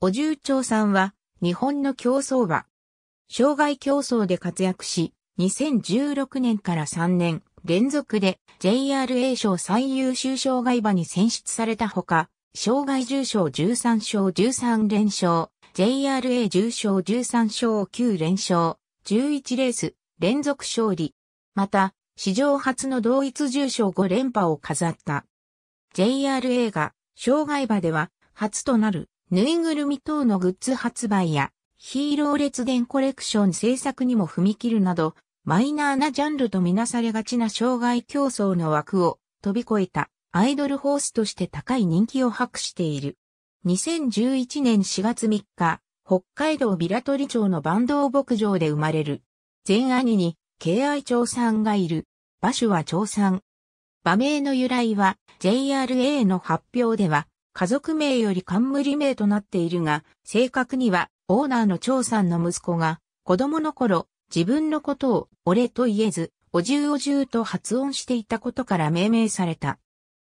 お重長さんは、日本の競争馬。障害競争で活躍し、2016年から3年連続で JRA 賞最優秀障害馬に選出されたほか、障害重賞13勝13連勝、JRA 重賞13勝9連勝、11レース連続勝利。また、史上初の同一重賞5連覇を飾った。JRA が障害馬では初となるぬいぐるみ等のグッズ発売や、ヒーロー列伝コレクション制作にも踏み切るなど、マイナーなジャンルとみなされがちな障害競争の枠を飛び越えたアイドルホースとして高い人気を博している。2011年4月3日、北海道ビラトリ町のバンド牧場で生まれる。前兄に敬愛長さんがいる。場所は長さん。場名の由来は JRA の発表では家族名より冠名となっているが、正確にはオーナーの長さんの息子が、子供の頃、自分のことを俺と言えず、おじおじと発音していたことから命名された。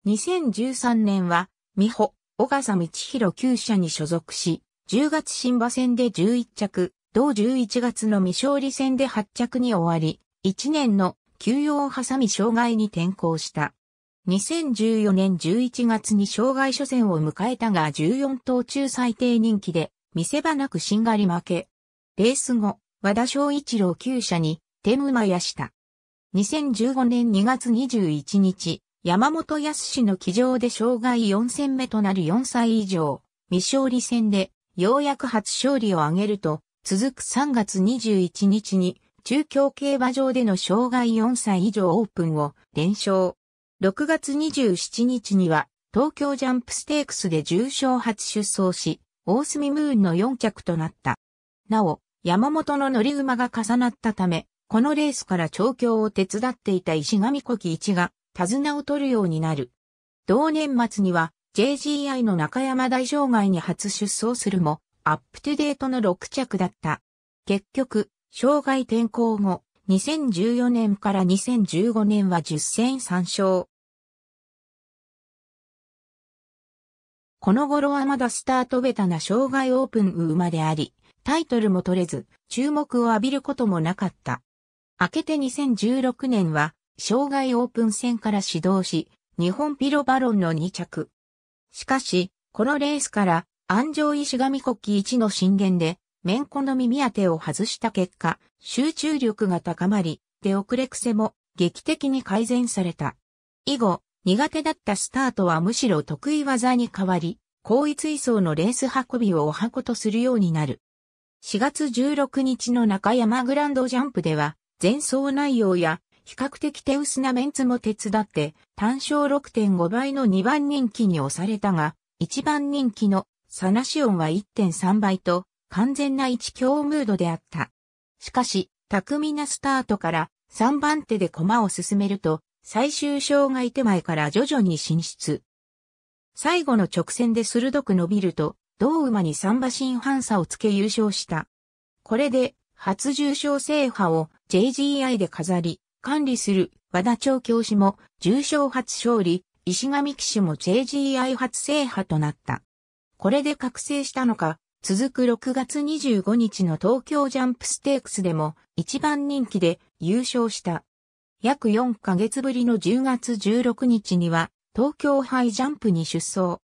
2013年は、美穂、小笠道弘旧社に所属し、10月新馬戦で11着、同11月の未勝利戦で8着に終わり、1年の休養を挟み障害に転向した。2014年11月に障害初戦を迎えたが14頭中最低人気で、見せ場なくしんがり負け。レース後、和田翔一郎厩車に、天馬やした。2015年2月21日、山本康の騎乗で障害4戦目となる4歳以上、未勝利戦で、ようやく初勝利を挙げると、続く3月21日に、中京競馬場での障害4歳以上オープンを連勝。6月27日には東京ジャンプステークスで重賞初出走し、大隅ムーンの4着となった。なお、山本の乗り馬が重なったため、このレースから調教を手伝っていた石上小木一が手綱を取るようになる。同年末には JGI の中山大障害に初出走するも、アップトゥデートの6着だった。結局、障害転向後、2014年から2015年は10戦3勝、この頃はまだスタートベタな障害オープン馬であり、タイトルも取れず、注目を浴びることもなかった。明けて2016年は、障害オープン戦から始動し、日本ピロバロンの2着。しかし、このレースから、安城石上国旗1の震源で、メンコの耳当てを外した結果、集中力が高まり、出遅れ癖も劇的に改善された。以後、苦手だったスタートはむしろ得意技に変わり、高位追走のレース運びをお箱とするようになる。4月16日の中山グランドジャンプでは、前走内容や比較的手薄なメンツも手伝って、単勝6.5倍の2番人気に押されたが、1番人気のサナシオンは1.3倍と、完全な一強ムードであった。しかし、巧みなスタートから3番手で駒を進めると、最終障害手前から徐々に進出。最後の直線で鋭く伸びると、同馬に三馬身反差をつけ優勝した。これで、初重賞制覇を JGI で飾り、管理する和田町教師も重賞初勝利、石上騎手も JGI 初制覇となった。これで覚醒したのか、続く6月25日の東京ジャンプステークスでも一番人気で優勝した。約4ヶ月ぶりの10月16日には、東京杯ジャンプに出走。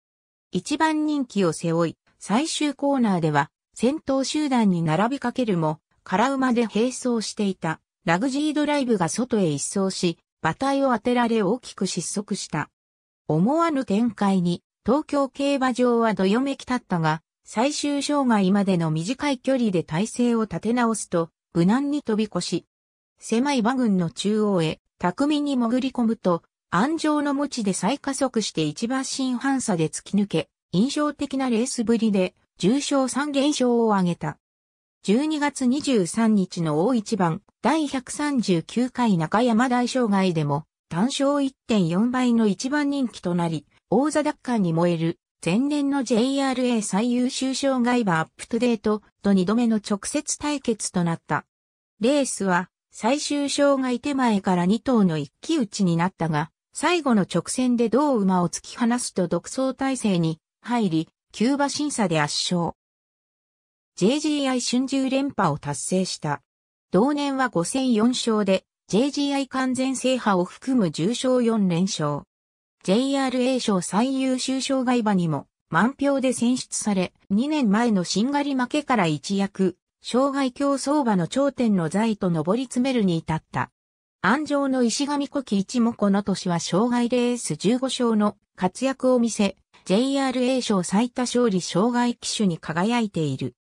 一番人気を背負い、最終コーナーでは、先頭集団に並びかけるも、空馬で並走していた、ラグジードライブが外へ一掃し、馬体を当てられ大きく失速した。思わぬ展開に、東京競馬場はどよめき立ったが、最終障害までの短い距離で体勢を立て直すと、無難に飛び越し、狭い馬群の中央へ、巧みに潜り込むと、安城の持ちで再加速して一馬新反差で突き抜け、印象的なレースぶりで、重賞3連勝を挙げた。12月23日の大一番、第139回中山大障害でも、単勝1.4倍の一番人気となり、王座奪還に燃える、前年の JRA 最優秀障害馬アップトデートと2度目の直接対決となった。レースは、最終章害手前から2頭の一騎打ちになったが、最後の直線で同馬を突き放すと独走体制に入り、キューバ審査で圧勝。JGI 春秋連覇を達成した。同年は5戦4勝で、JGI 完全制覇を含む重賞4連勝。JRA 賞最優秀障害馬にも満票で選出され、2年前のしんがり負けから一躍障害競走馬の頂点の座位と上り詰めるに至った。安城の石上古希一もこの年は障害レース15勝の活躍を見せ、JRA 賞最多勝利障害騎手に輝いている。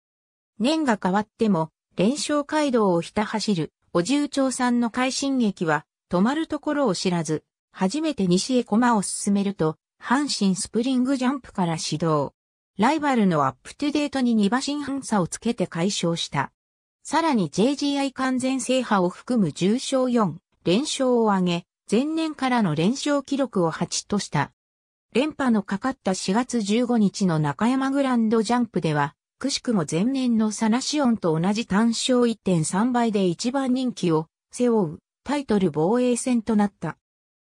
年が変わっても、連勝街道をひた走る、お重長さんの快進撃は、止まるところを知らず、初めて西へ駒を進めると、阪神スプリングジャンプから始動。ライバルのアップトゥデートに2馬身半差をつけて解消した。さらに JGI 完全制覇を含む重賞4連勝を挙げ、前年からの連勝記録を8とした。連覇のかかった4月15日の中山グランドジャンプでは、くしくも前年のサナシオンと同じ単勝1.3倍で一番人気を背負うタイトル防衛戦となった。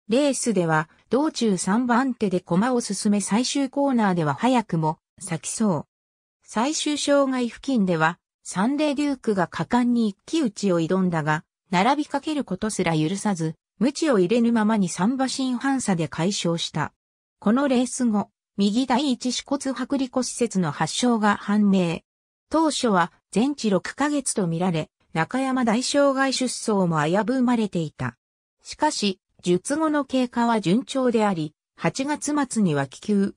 レースでは、道中3番手で駒を進め最終コーナーでは早くも咲きそう。最終障害付近では、サンデーデュークが果敢に一騎打ちを挑んだが、並びかけることすら許さず、無知を入れぬままに三馬身反差で解消した。このレース後、右第一支骨剥離骨折の発症が判明。当初は全治6ヶ月とみられ、中山大障害出走も危ぶまれていた。しかし、術後の経過は順調であり、8月末には気球、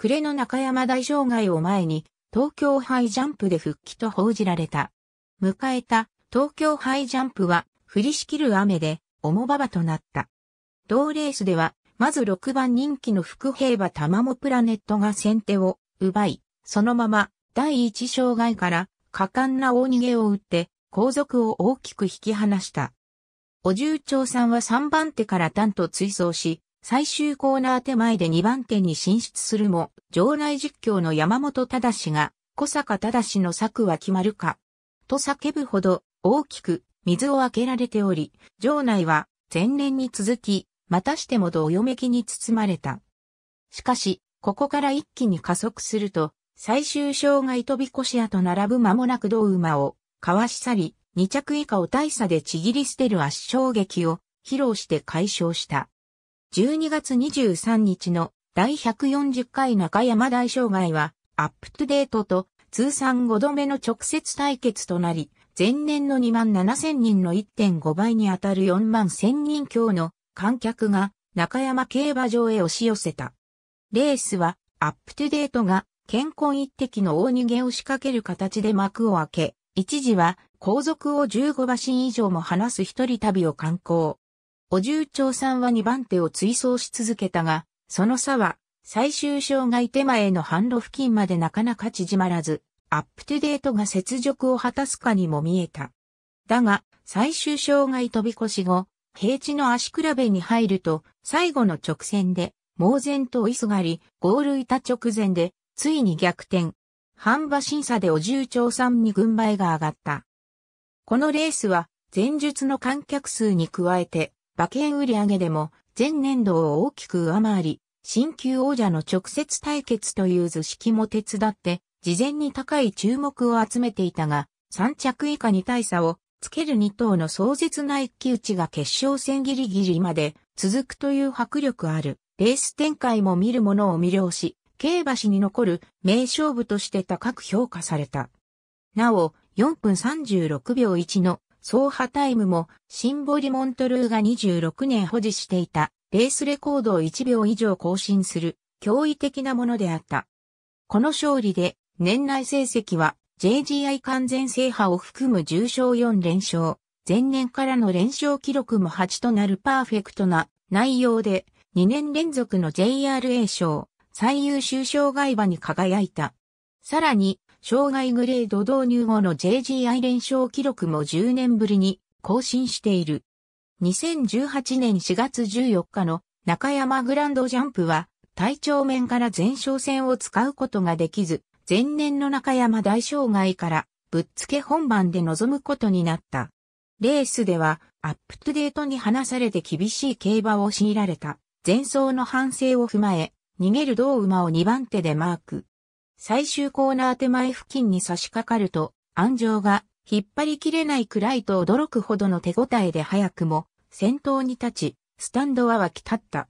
暮れの中山大障害を前に、東京ハイジャンプで復帰と報じられた。迎えた東京ハイジャンプは降りしきる雨で重馬場となった。同レースでは、まず6番人気の福平馬玉もプラネットが先手を奪い、そのまま第一障害から果敢な大逃げを打って後続を大きく引き離した。お重長さんは3番手から単と追走し、最終コーナー手前で2番手に進出するも、場内実況の山本忠が、小坂忠の策は決まるか、と叫ぶほど大きく水を開けられており、場内は前年に続き、またしてもどよめきに包まれた。しかし、ここから一気に加速すると、最終障害飛び越し屋と並ぶ間もなく同馬を、かわし去り、2着以下を大差でちぎり捨てる圧勝劇を披露して解消した。12月23日の第140回中山大障害は、アップトゥデートと通算5度目の直接対決となり、前年の2万7000人の1.5倍に当たる4万1000人強の観客が中山競馬場へ押し寄せた。レースはアップトゥデートが健康一滴の大逃げを仕掛ける形で幕を開け、一時は後続を15馬身以上も離す一人旅を観光。お重長さんは2番手を追走し続けたが、その差は、最終障害手前の販路付近までなかなか縮まらず、アップトゥデートが雪辱を果たすかにも見えた。だが、最終障害飛び越し後、平地の足比べに入ると、最後の直線で、猛然と追いすがり、ゴール板直前で、ついに逆転。半馬審査でお重長さんに軍配が上がった。このレースは、前述の観客数に加えて、馬券売上でも前年度を大きく上回り、新旧王者の直接対決という図式も手伝って、事前に高い注目を集めていたが、3着以下に大差をつける2頭の壮絶な一騎打ちが決勝戦ギリギリまで続くという迫力あるレース展開も見るものを魅了し、競馬史に残る名勝負として高く評価された。なお、4分36秒1の走破タイムもシンボリモントルーが26年保持していたレースレコードを1秒以上更新する驚異的なものであった。この勝利で年内成績は JGI 完全制覇を含む重賞4連勝、前年からの連勝記録も8となるパーフェクトな内容で2年連続の JRA 賞最優秀賞外馬に輝いた。さらに障害グレード導入後の JGI 連勝記録も10年ぶりに更新している。2018年4月14日の中山グランドジャンプは体調面から前哨戦を使うことができず、前年の中山大障害からぶっつけ本番で臨むことになった。レースではアップトゥデートに離されて厳しい競馬を強いられた。前走の反省を踏まえ、逃げる同馬を2番手でマーク。最終コーナー手前付近に差し掛かると、安城が引っ張りきれないくらいと驚くほどの手応えで早くも先頭に立ち、スタンドは沸き立った。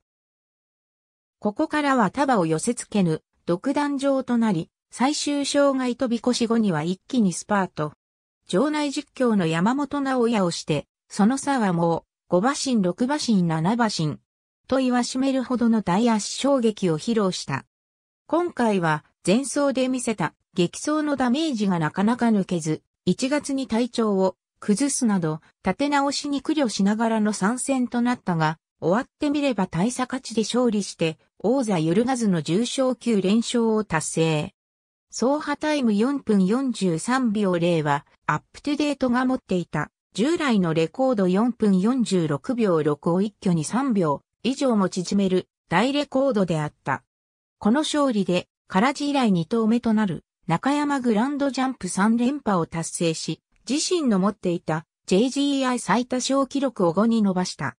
ここからは束を寄せ付けぬ独壇場となり、最終障害飛び越し後には一気にスパート。場内実況の山本直也をして、その差はもう5馬身6馬身7馬身と言わしめるほどの大圧衝撃を披露した。今回は前走で見せた激走のダメージがなかなか抜けず、1月に体調を崩すなど、立て直しに苦慮しながらの参戦となったが、終わってみれば大差勝ちで勝利して、王座揺るがずの重賞級連勝を達成。走破タイム4分43秒0は、アップトゥデートが持っていた、従来のレコード4分46秒6を一挙に3秒以上も縮める大レコードであった。この勝利で唐地以来2投目となる中山グランドジャンプ3連覇を達成し、自身の持っていた j g i 最多勝記録を5に伸ばした。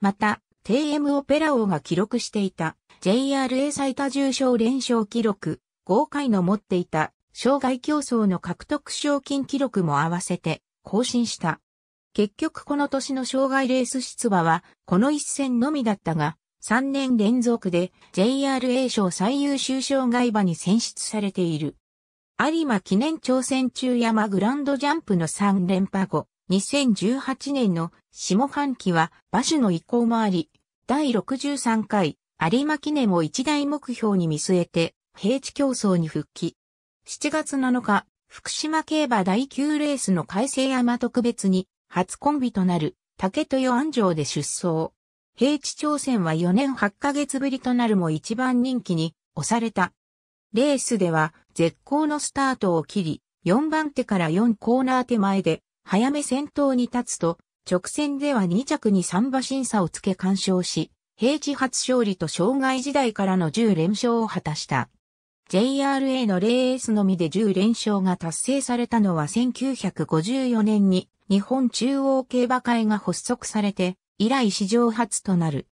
また、TM オペラ王が記録していた JRA 最多重賞連勝記録豪快の持っていた障害競争の獲得賞金記録も合わせて更新した。結局この年の障害レース出馬はこの一戦のみだったが、3年連続で JRA 賞最優秀障害馬に選出されている。有馬記念挑戦中山グランドジャンプの3連覇後、2018年の下半期は馬種の移行もあり、第63回有馬記念を一大目標に見据えて、平地競争に復帰。7月7日、福島競馬第9レースの改正山特別に、初コンビとなる、竹豊安城で出走。平地挑戦は4年8ヶ月ぶりとなるも一番人気に押された。レースでは絶好のスタートを切り、4番手から4コーナー手前で早め先頭に立つと、直線では2着に3馬審査をつけ干渉し、平地初勝利と障害時代からの10連勝を果たした。JRA のレースのみで10連勝が達成されたのは1954年に日本中央競馬会が発足されて以来史上初となる。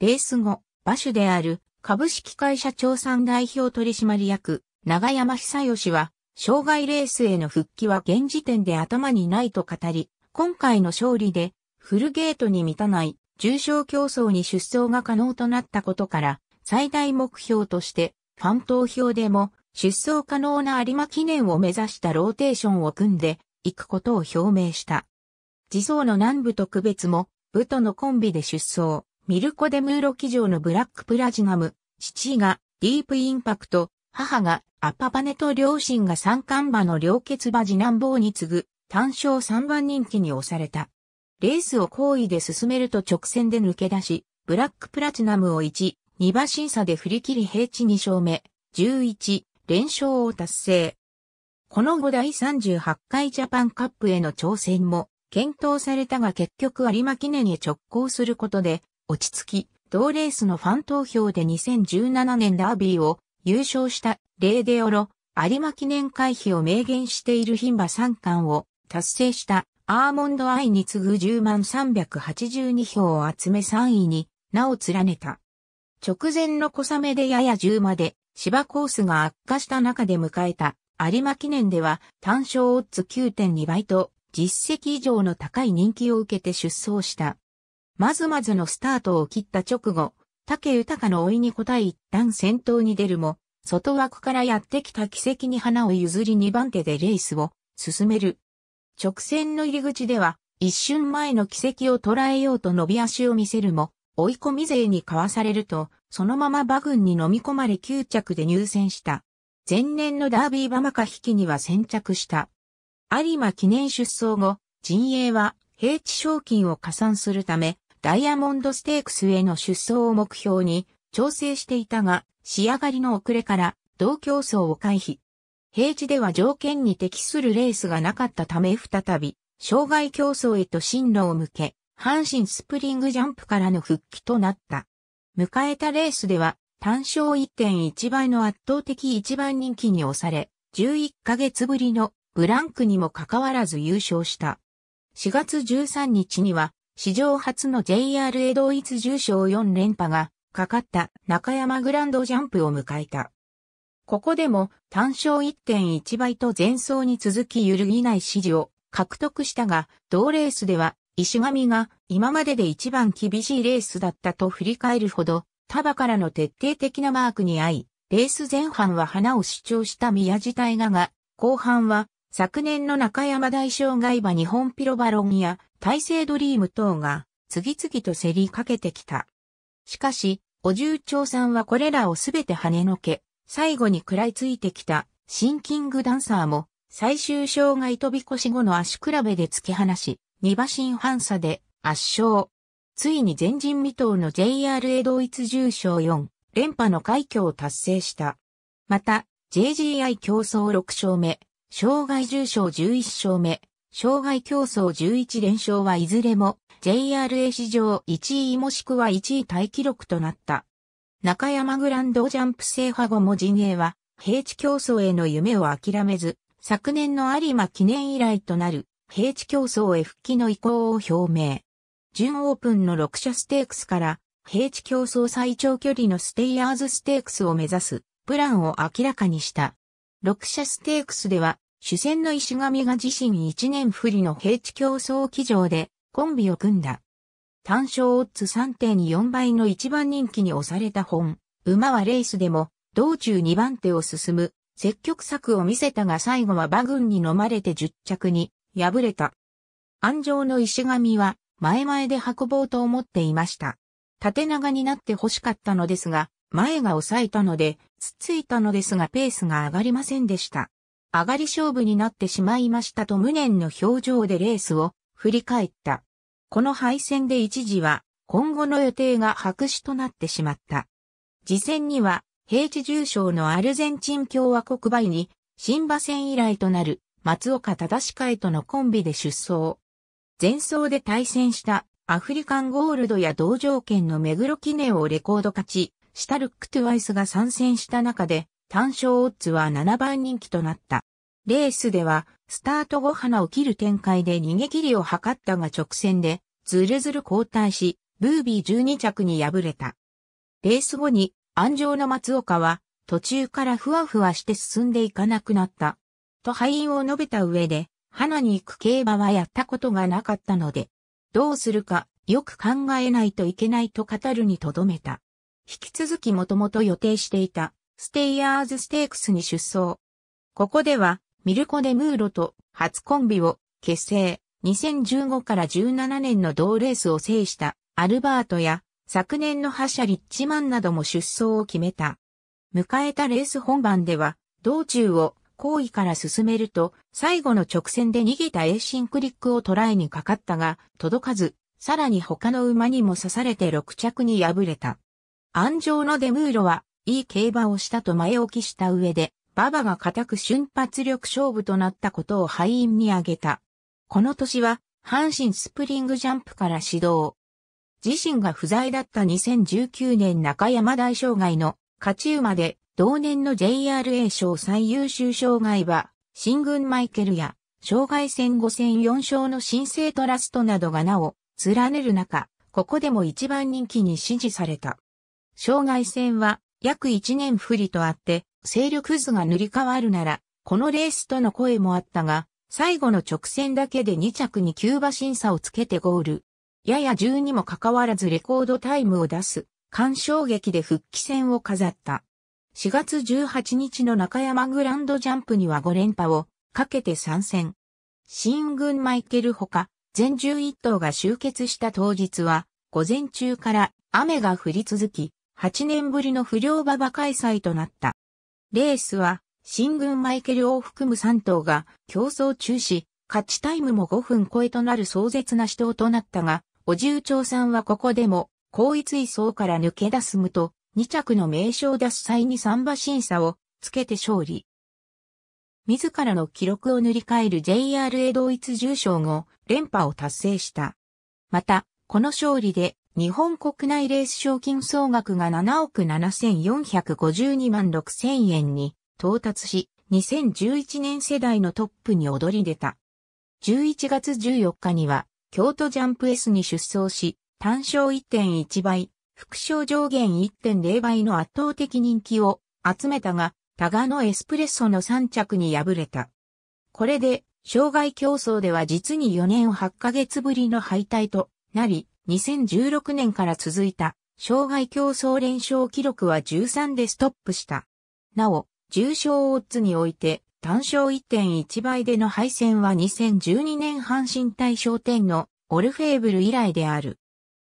レース後、馬主である株式会社長さん代表取締役、長山久義は、障害レースへの復帰は現時点で頭にないと語り、今回の勝利で、フルゲートに満たない重症競争に出走が可能となったことから、最大目標として、ファン投票でも出走可能な有馬記念を目指したローテーションを組んでいくことを表明した。自走の南部特別もブとのコンビで出走、ミルコ・デ・ムーロ騎乗のブラック・プラジナム、父がディープ・インパクト、母がアッパパネと両親が三冠馬の両欠馬次男坊に次ぐ単勝三番人気に押された。レースを好意で進めると直線で抜け出し、ブラックプラチナムを1、2馬審査で振り切り平地2勝目、11、連勝を達成。この後第38回ジャパンカップへの挑戦も検討されたが結局有馬記念へ直行することで、落ち着き、同レースのファン投票で2017年ダービーを優勝したレーデオロ、有馬記念回避を明言している牝馬三冠を達成したアーモンドアイに次ぐ10万382票を集め3位に名を連ねた。直前の小雨でやや10まで芝コースが悪化した中で迎えた有馬記念では単勝オッズ9.2倍と実績以上の高い人気を受けて出走した。まずまずのスタートを切った直後、竹豊の追いに応え一旦先頭に出るも、外枠からやってきた奇跡に花を譲り2番手でレースを進める。直線の入り口では、一瞬前の奇跡を捉えようと伸び足を見せるも、追い込み勢にかわされると、そのまま馬群に飲み込まれ9着で入選した。前年のダービー馬マカ引きには先着した。有馬記念出走後、陣営は平地賞金を加算するため、ダイヤモンドステークスへの出走を目標に調整していたが、仕上がりの遅れから同競争を回避。平地では条件に適するレースがなかったため再び、障害競争へと進路を向け、阪神スプリングジャンプからの復帰となった。迎えたレースでは、単勝1.1倍の圧倒的一番人気に押され、11ヶ月ぶりのブランクにもかかわらず優勝した。4月13日には、史上初の JRA 同一重賞4連覇がかかった中山グランドジャンプを迎えた。ここでも単勝1.1倍と前走に続き揺るぎない支持を獲得したが、同レースでは石上が今までで一番厳しいレースだったと振り返るほど、束からの徹底的なマークに遭い、レース前半は花を主張した宮地大河が、後半は昨年の中山大障害馬日本ピロバロンや大成ドリーム等が次々と競りかけてきた。しかし、お重長さんはこれらをすべて跳ねのけ、最後に食らいついてきたシンキングダンサーも最終障害飛び越し後の足比べで突き放し、二馬身半差で圧勝。ついに前人未到の JRA 同一重賞4連覇の快挙を達成した。また、JGI 競争6勝目、障害重賞11勝目、障害競争11連勝はいずれも JRA 史上1位もしくは1位タイ記録となった。中山グランドジャンプ制覇後も陣営は平地競争への夢を諦めず、昨年の有馬記念以来となる平地競争へ復帰の意向を表明。準オープンの6社ステークスから平地競争最長距離のステイヤーズステークスを目指すプランを明らかにした。六社ステークスでは、主戦の石神が自身一年不利の平地競争騎乗でコンビを組んだ。単勝オッズ3.4倍の一番人気に押された本。馬はレースでも、道中2番手を進む、積極策を見せたが最後は馬群に飲まれて10着に、敗れた。安城の石神は、前々で運ぼうと思っていました。縦長になって欲しかったのですが、前が抑えたので、つついたのですがペースが上がりませんでした。上がり勝負になってしまいましたと無念の表情でレースを振り返った。この敗戦で一時は今後の予定が白紙となってしまった。事前には平地重賞のアルゼンチン共和国倍に新馬戦以来となる松岡正会とのコンビで出走。前走で対戦したアフリカンゴールドや同条件の目黒記念をレコード勝ち、シタルック・トゥ・ワイスが参戦した中で、単勝オッズは7番人気となった。レースでは、スタート後花を切る展開で逃げ切りを図ったが直線で、ずるずる交代し、ブービー12着に敗れた。レース後に、安城の松岡は、途中からふわふわして進んでいかなくなった。と敗因を述べた上で、花に行く競馬はやったことがなかったので、どうするかよく考えないといけないと語るにとどめた。引き続きもともと予定していた、ステイヤーズステークスに出走。ここでは、ミルコ・デ・ムーロと初コンビを結成、2015から17年の同レースを制したアルバートや昨年の覇者リッチマンなども出走を決めた。迎えたレース本番では、道中を後位から進めると、最後の直線で逃げたエーシンクリックを捉えにかかったが、届かず、さらに他の馬にも刺されて6着に敗れた。安城のデムーロは、いい競馬をしたと前置きした上で、馬場が固く瞬発力勝負となったことを敗因に挙げた。この年は、阪神スプリングジャンプから始動。自身が不在だった2019年中山大障害の勝ち馬で、同年の JRA 賞最優秀障害馬、新軍マイケルや、障害戦5戦4勝の新生トラストなどがなお、連ねる中、ここでも一番人気に支持された。障害戦は約1年不利とあって、勢力図が塗り替わるなら、このレースとの声もあったが、最後の直線だけで2着にキューバ審査をつけてゴール。やや10にもかかわらずレコードタイムを出す、干渉劇で復帰戦を飾った。4月18日の中山グランドジャンプには5連覇をかけて参戦。新軍マイケルほか、全11頭が集結した当日は、午前中から雨が降り続き、8年ぶりの不良馬場開催となった。レースは、新軍マイケルを含む3頭が競争中止、勝ちタイムも5分超えとなる壮絶な死闘となったが、お重長さんはここでも、高一位層から抜け出すむと、2着の名称出す際に3馬審査をつけて勝利。自らの記録を塗り替える JRA 同一重賞後、連覇を達成した。また、この勝利で日本国内レース賞金総額が7億7452万6000円に到達し、2011年世代のトップに躍り出た。11月14日には、京都ジャンプ S に出走し、単勝1.1倍、副賞上限1.0倍の圧倒的人気を集めたが、タガのエスプレッソの3着に敗れた。これで、障害競争では実に4年8ヶ月ぶりの敗退となり、2016年から続いた、障害競争連勝記録は13でストップした。なお、重賞オッズにおいて、単勝1.1倍での敗戦は2012年阪神対商店のオルフェーブル以来である。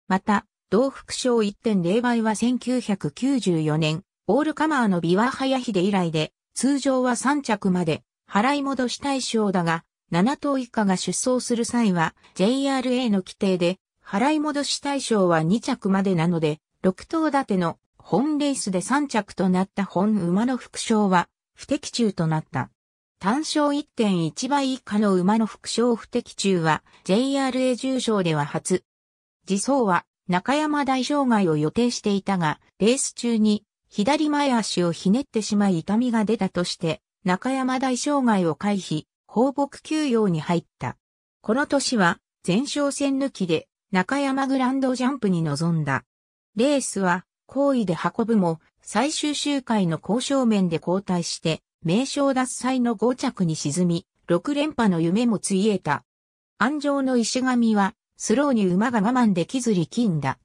また、同副賞1.0倍は1994年、オールカマーのビワハヤヒデ以来で、通常は3着まで、払い戻し対象だが、7頭以下が出走する際は、JRA の規定で、払い戻し対象は2着までなので、6頭立ての本レースで3着となった本馬の副賞は不適中となった。単勝1.1倍以下の馬の副賞不適中は JRA 重賞では初。自走は中山大障害を予定していたが、レース中に左前足をひねってしまい痛みが出たとして、中山大障害を回避、放牧休養に入った。この年は前哨戦抜きで中山グランドジャンプに臨んだ。レースは、好意で運ぶも、最終周回の交渉面で交代して、名称脱災の5着に沈み、6連覇の夢もついえた。安城の石神は、スローに馬が我慢できず力んだ。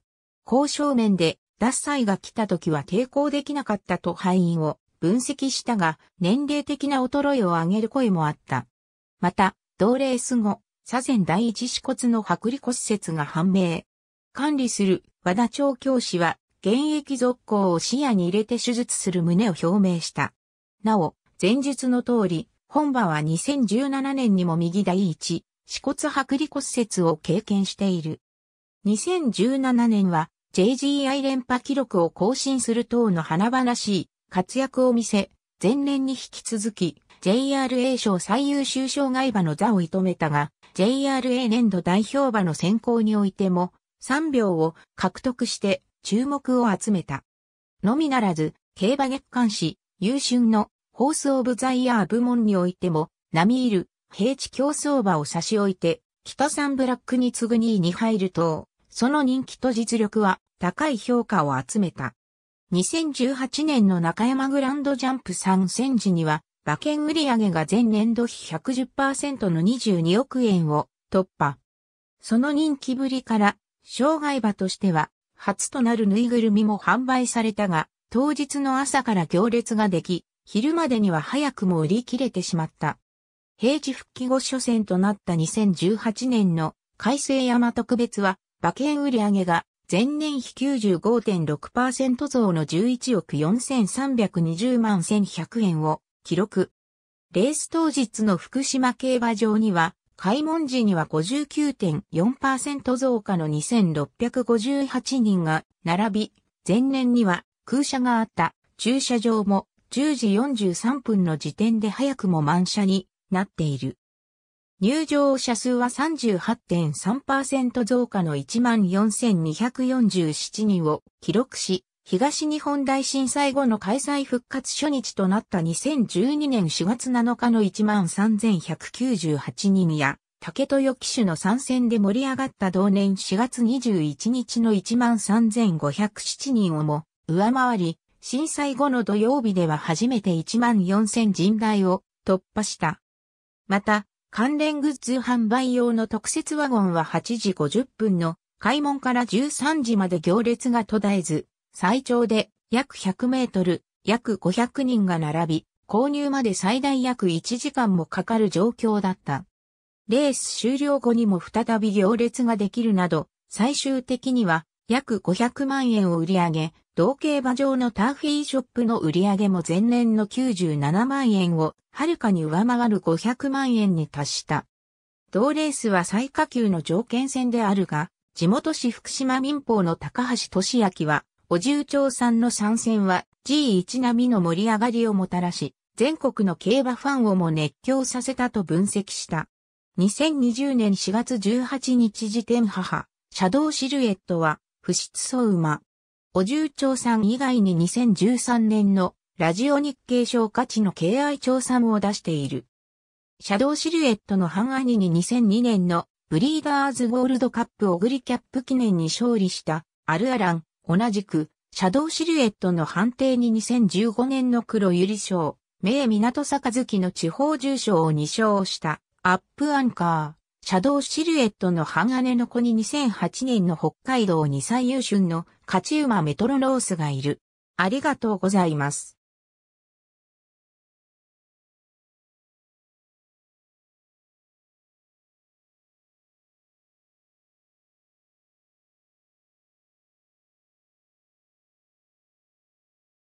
交渉面で、脱災が来た時は抵抗できなかったと敗因を分析したが、年齢的な衰えを上げる声もあった。また、同レース後、左前第一死骨の剥離骨折が判明。管理する和田町教師は、現役続行を視野に入れて手術する旨を表明した。なお、前述の通り、本場は2017年にも右第一、死骨剥離骨折を経験している。2017年は JGI 連覇記録を更新する等の華々しい活躍を見せ、前年に引き続き JRA 賞最優秀障害馬の座を射止めたが、JRA 年度代表馬の選考においても、3秒を獲得して注目を集めた。のみならず、競馬月刊誌、優秀のホースオブザイヤー部門においても、並みいる平地競争馬を差し置いて、北三ブラックに次ぐ2位に入ると、その人気と実力は高い評価を集めた。2018年の中山グランドジャンプ参戦時には、馬券売上が前年度比110%の22億円を突破。その人気ぶりから、障害馬としては、初となるぬいぐるみも販売されたが、当日の朝から行列ができ、昼までには早くも売り切れてしまった。平時復帰後初戦となった2018年の改正山特別は、馬券売上が前年比95.6%増の11億4320万1100円を記録。レース当日の福島競馬場には、開門時には59.4%増加の2658人が並び、前年には空車があった駐車場も10時43分の時点で早くも満車になっている。入場者数は38.3%増加の14,247人を記録し、東日本大震災後の開催復活初日となった2012年4月7日の13,198人や、竹豊騎手の参戦で盛り上がった同年4月21日の13,507人をも上回り、震災後の土曜日では初めて14,000人台を突破した。また、関連グッズ販売用の特設ワゴンは8時50分の開門から13時まで行列が途絶えず、最長で約100メートル、約500人が並び、購入まで最大約1時間もかかる状況だった。レース終了後にも再び行列ができるなど、最終的には約500万円を売り上げ、同競馬場のターフィーショップの売り上げも前年の97万円をはるかに上回る500万円に達した。同レースは最下級の条件戦であるが、地元市福島民放の高橋俊明は、五充町んの参戦は G1 並みの盛り上がりをもたらし、全国の競馬ファンをも熱狂させたと分析した。2020年4月18日時点母、シャドウシルエットは、不出走馬。お重長さん以外に2013年のラジオ日経賞価値の敬愛調査も出している。シャドウシルエットの半兄に2002年のブリーダーズゴールドカップオグリキャップ記念に勝利したアルアラン、同じく、シャドウシルエットの判定に2015年の黒百合賞、名港坂月の地方重賞を2勝した、アップアンカー、シャドウシルエットの鋼の子に2008年の北海道に歳優春の勝馬メトロノースがいる。ありがとうございます。